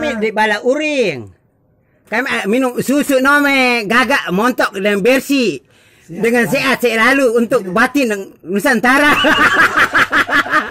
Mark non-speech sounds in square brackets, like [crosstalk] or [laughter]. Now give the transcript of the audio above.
kami ah. di bala uring. Kami ah, minum susu nome, gagak, montok dan bersih. dengan ah. sehat, sehat lalu untuk batin Nusantara. [laughs]